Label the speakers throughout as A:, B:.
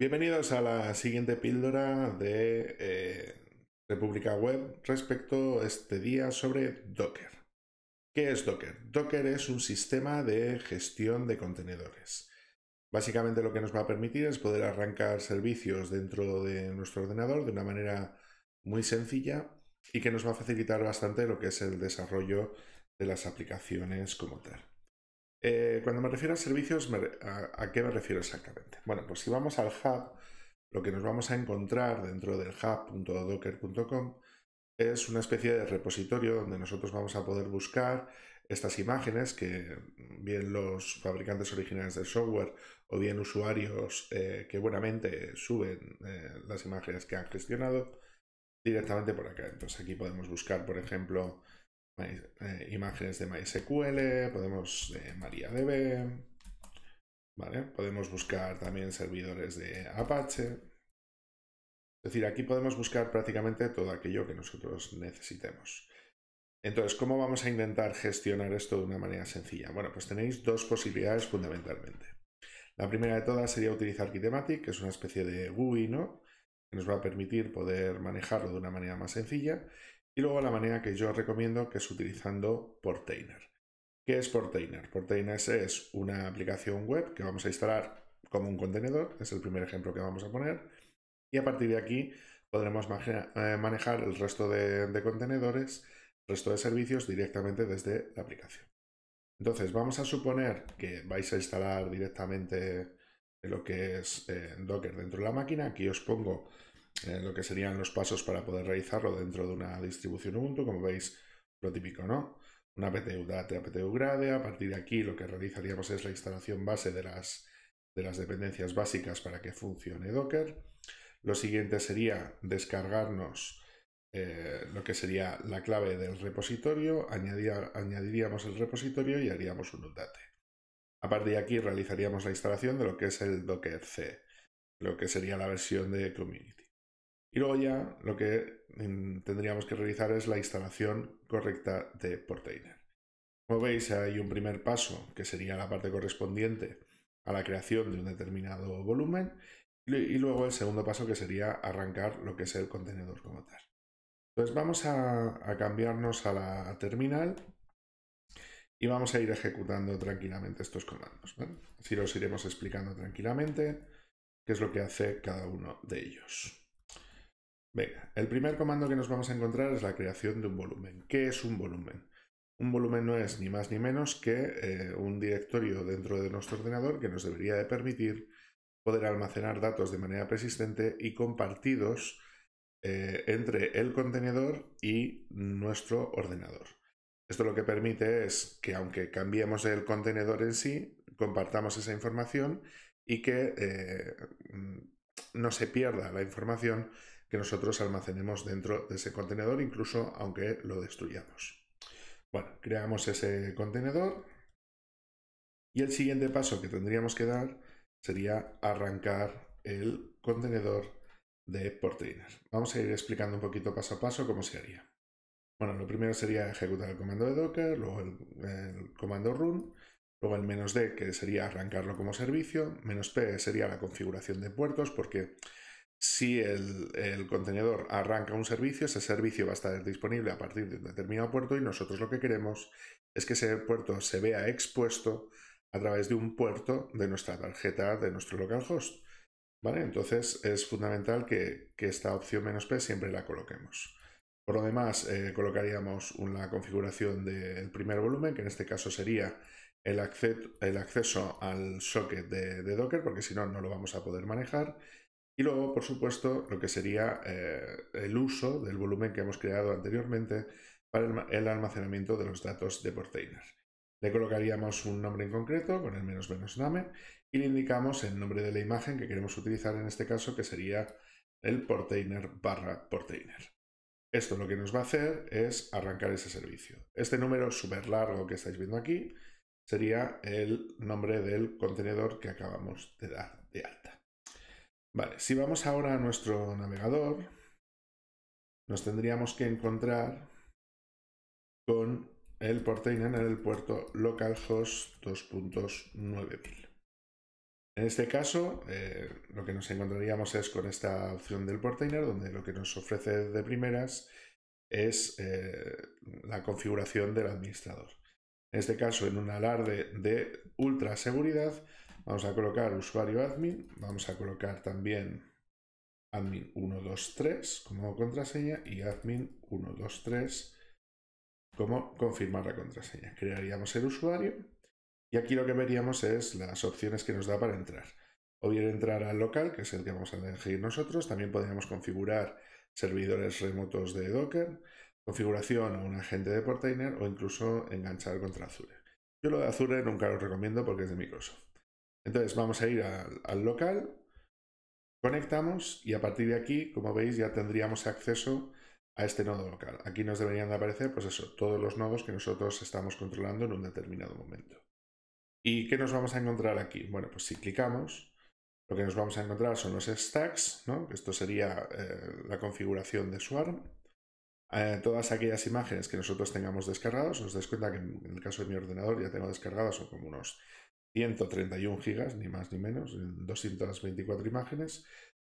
A: Bienvenidos a la siguiente píldora de eh, República Web respecto este día sobre Docker. ¿Qué es Docker? Docker es un sistema de gestión de contenedores. Básicamente lo que nos va a permitir es poder arrancar servicios dentro de nuestro ordenador de una manera muy sencilla y que nos va a facilitar bastante lo que es el desarrollo de las aplicaciones como tal. Eh, cuando me refiero a servicios, ¿a, qué me refiero exactamente? Bueno, pues si vamos al hub, lo que nos vamos a encontrar dentro del hub.docker.com es una especie de repositorio donde nosotros vamos a poder buscar estas imágenes que mm, bien los fabricantes originales del software o bien usuarios eh, que buenamente suben eh, las imágenes que han gestionado directamente por acá. Entonces aquí podemos buscar, por ejemplo, eh, imágenes de MySQL, podemos de eh, MariaDB, ¿vale? Podemos buscar también servidores de Apache. Es decir, aquí podemos buscar prácticamente todo aquello que nosotros necesitemos. Entonces, ¿cómo vamos a intentar gestionar esto de una manera sencilla? Bueno, pues tenéis dos posibilidades fundamentalmente. La primera de todas sería utilizar Kitematic, que es una especie de GUI, ¿no? Que nos va a permitir poder manejarlo de una manera más sencilla. Y luego la manera que yo recomiendo que es utilizando Portainer. ¿Qué es Portainer? Portainer es una aplicación web que vamos a instalar como un contenedor, es el primer ejemplo que vamos a poner, y a partir de aquí podremos eh, manejar el resto de, contenedores, el resto de servicios directamente desde la aplicación. Entonces vamos a suponer que vais a instalar directamente lo que es eh, Docker dentro de la máquina. Aquí os pongo eh, lo que serían los pasos para poder realizarlo dentro de una distribución Ubuntu, como veis, lo típico, ¿no? Una PTU date apt PTU grade, a partir de aquí lo que realizaríamos es la instalación base de las, de las dependencias básicas para que funcione Docker. Lo siguiente sería descargarnos eh, lo que sería la clave del repositorio, añadiríamos el repositorio y haríamos un update. A partir de aquí realizaríamos la instalación de lo que es el Docker C, lo que sería la versión de Community. Y luego ya lo que mm, tendríamos que realizar es la instalación correcta de Portainer. Como veis, hay un primer paso que sería la parte correspondiente a la creación de un determinado volumen y luego el segundo paso que sería arrancar lo que es el contenedor como tal. Entonces vamos a, cambiarnos a la terminal y vamos a ir ejecutando tranquilamente estos comandos. Así los iremos explicando tranquilamente qué es lo que hace cada uno de ellos. Venga, el primer comando que nos vamos a encontrar es la creación de un volumen. ¿Qué es un volumen? Un volumen no es ni más ni menos que eh, un directorio dentro de nuestro ordenador que nos debería de permitir poder almacenar datos de manera persistente y compartidos eh, entre el contenedor y nuestro ordenador. Esto lo que permite es que aunque cambiemos el contenedor en sí, compartamos esa información y que eh, no se pierda la información que nosotros almacenemos dentro de ese contenedor, incluso aunque lo destruyamos. Bueno, creamos ese contenedor y el siguiente paso que tendríamos que dar sería arrancar el contenedor de portainer Vamos a ir explicando un poquito paso a paso cómo se haría. Bueno, lo primero sería ejecutar el comando de Docker, luego el, el comando run Luego el menos D, que sería arrancarlo como servicio, menos P sería la configuración de puertos, porque si el, contenedor arranca un servicio, ese servicio va a estar disponible a partir de un determinado puerto y nosotros lo que queremos es que ese puerto se vea expuesto a través de un puerto de nuestra tarjeta de nuestro localhost. ¿Vale? Entonces es fundamental que, esta opción menos P siempre la coloquemos. Por lo demás, eh, colocaríamos una configuración del primer volumen, que en este caso sería el, acceso, al socket de, Docker, porque si no, no lo vamos a poder manejar. Y luego, por supuesto, lo que sería eh, el uso del volumen que hemos creado anteriormente para el, el almacenamiento de los datos de Portainer. Le colocaríamos un nombre en concreto con el menos menos name y le indicamos el nombre de la imagen que queremos utilizar en este caso, que sería el portainer barra portainer. Esto lo que nos va a hacer es arrancar ese servicio. Este número súper largo que estáis viendo aquí sería el nombre del contenedor que acabamos de dar de alta. Vale, si vamos ahora a nuestro navegador, nos tendríamos que encontrar con el portainer en el puerto localhost 2.9000. En este caso, eh, lo que nos encontraríamos es con esta opción del portainer, donde lo que nos ofrece de primeras es eh, la configuración del administrador. En este caso, en un alarde de ultra seguridad, vamos a colocar usuario admin, vamos a colocar también admin 123 como contraseña y admin 123 como confirmar la contraseña. Crearíamos el usuario y aquí lo que veríamos es las opciones que nos da para entrar. O bien entrar al local, que es el que vamos a elegir nosotros, también podríamos configurar servidores remotos de Docker, configuración a un agente de portainer o incluso enganchar contra Azure. Yo lo de Azure nunca lo recomiendo porque es de Microsoft. Entonces vamos a ir al, local, conectamos y a partir de aquí, como veis, ya tendríamos acceso a este nodo local. Aquí nos deberían de aparecer, pues eso, todos los nodos que nosotros estamos controlando en un determinado momento. ¿Y qué nos vamos a encontrar aquí? Bueno, pues si clicamos, lo que nos vamos a encontrar son los stacks, ¿no? Esto sería eh, la configuración de Swarm todas aquellas imágenes que nosotros tengamos descargados. Os dais cuenta que en, el caso de mi ordenador ya tengo descargadas son como unos 131 gigas, ni más ni menos, 224 imágenes.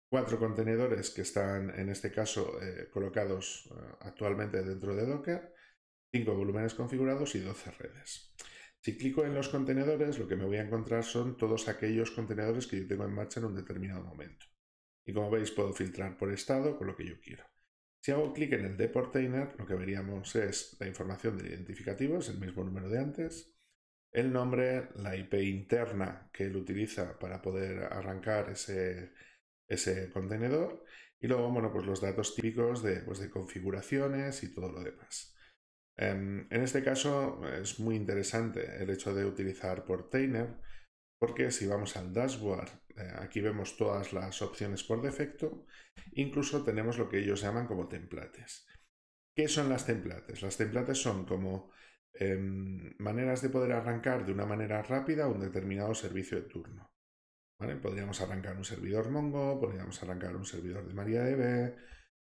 A: Cuatro contenedores que están, en este caso, eh, colocados eh, actualmente dentro de Docker, cinco volúmenes configurados y 12 redes. Si clico en los contenedores, lo que me voy a encontrar son todos aquellos contenedores que yo tengo en marcha en un determinado momento. Y como veis, puedo filtrar por estado con lo que yo quiero. Si hago clic en el Deportainer, lo que veríamos es la información de identificativo, es el mismo número de antes, el nombre, la IP interna que él utiliza para poder arrancar ese, contenedor y luego, bueno, pues los datos típicos de, pues de configuraciones y todo lo demás. Em, en este caso es muy interesante el hecho de utilizar Portainer porque si vamos al dashboard, eh, aquí vemos todas las opciones por defecto, incluso tenemos lo que ellos llaman como templates. ¿Qué son las templates? Las templates son como em, maneras de poder arrancar de una manera rápida un determinado servicio de turno. Podríamos arrancar un servidor Mongo, podríamos arrancar un servidor de MariaDB,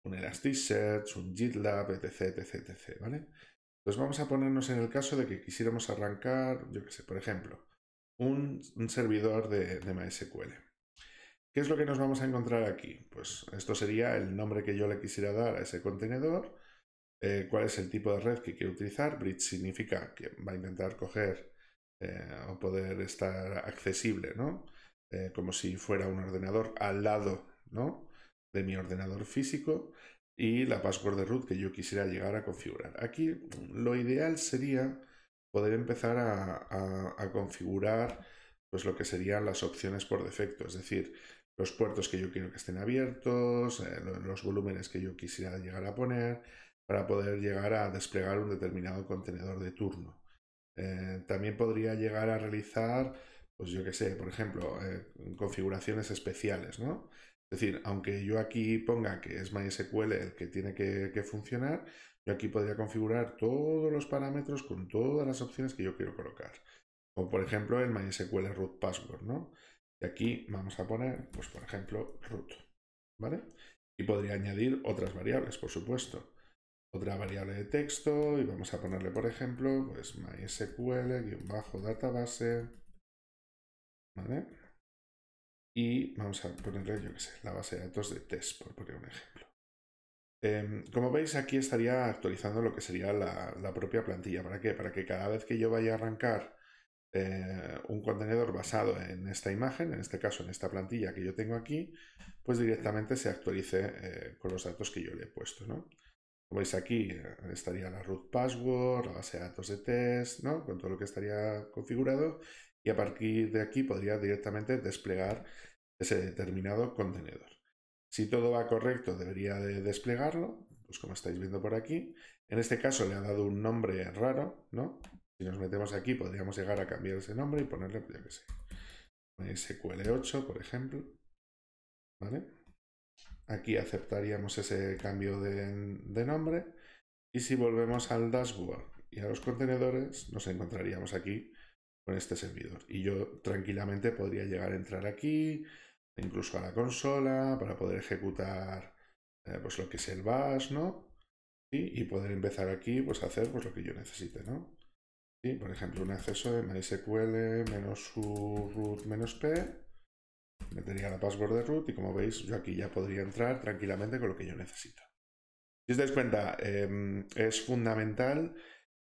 A: un Elasticsearch, un GitLab, etc, etc, etc, ¿vale? Entonces vamos a ponernos en el caso de que quisiéramos arrancar, yo qué sé, por ejemplo, un, servidor de, MySQL. ¿Qué es lo que nos vamos a encontrar aquí? Pues esto sería el nombre que yo le quisiera dar a ese contenedor, eh, cuál es el tipo de red que quiero utilizar. Bridge significa que va a intentar coger eh, o poder estar accesible, ¿no? Eh, como si fuera un ordenador al lado, ¿no? De mi ordenador físico y la password de root que yo quisiera llegar a configurar. Aquí lo ideal sería poder empezar a, configurar pues lo que serían las opciones por defecto, es decir, los puertos que yo quiero que estén abiertos, eh, los volúmenes que yo quisiera llegar a poner, para poder llegar a desplegar un determinado contenedor de turno. Eh, también podría llegar a realizar, pues yo qué sé, por ejemplo, eh, configuraciones especiales, ¿no? Es decir, aunque yo aquí ponga que es MySQL el que tiene que, funcionar, yo aquí podría configurar todos los parámetros con todas las opciones que yo quiero colocar. Como por ejemplo el MySQL root password, ¿no? Y aquí vamos a poner, pues por ejemplo, root, ¿vale? Y podría añadir otras variables, por supuesto. Otra variable de texto y vamos a ponerle, por ejemplo, pues MySQL-database, ¿vale? Y vamos a ponerle, yo qué sé, la base de datos de test, por poner un ejemplo. Em, como veis, aquí estaría actualizando lo que sería la, propia plantilla. ¿Para qué? Para que cada vez que yo vaya a arrancar eh, un contenedor basado en esta imagen, en este caso en esta plantilla que yo tengo aquí, pues directamente se actualice eh, con los datos que yo le he puesto. ¿no? Como veis aquí, estaría la root password, la base de datos de test, ¿no? Con todo lo que estaría configurado. Y a partir de aquí podría directamente desplegar ese determinado contenedor. Si todo va correcto, debería de desplegarlo, pues como estáis viendo por aquí. En este caso le ha dado un nombre raro, ¿no? Si nos metemos aquí, podríamos llegar a cambiar ese nombre y ponerle, pues ya que sé, SQL8, por ejemplo. ¿Vale? Aquí aceptaríamos ese cambio de, nombre. Y si volvemos al dashboard y a los contenedores, nos encontraríamos aquí con este servidor. Y yo tranquilamente podría llegar a entrar aquí, incluso a la consola, para poder ejecutar eh, pues lo que es el bash, ¿no? Y poder empezar aquí pues, a hacer pues, lo que yo necesite, ¿no? Por ejemplo, un acceso de MySQL menos root menos p metería la password de root y como veis yo aquí ya podría entrar tranquilamente con lo que yo necesito. Si os dais cuenta, em, es fundamental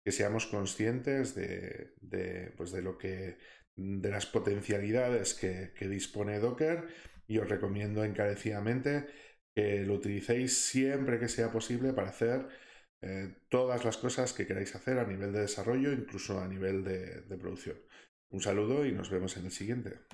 A: que seamos conscientes de, pues lo que, de las potencialidades que, dispone Docker y os recomiendo encarecidamente que lo utilicéis siempre que sea posible para hacer eh, todas las cosas que queráis hacer a nivel de desarrollo, incluso a nivel de producción. Un saludo y nos vemos en el siguiente.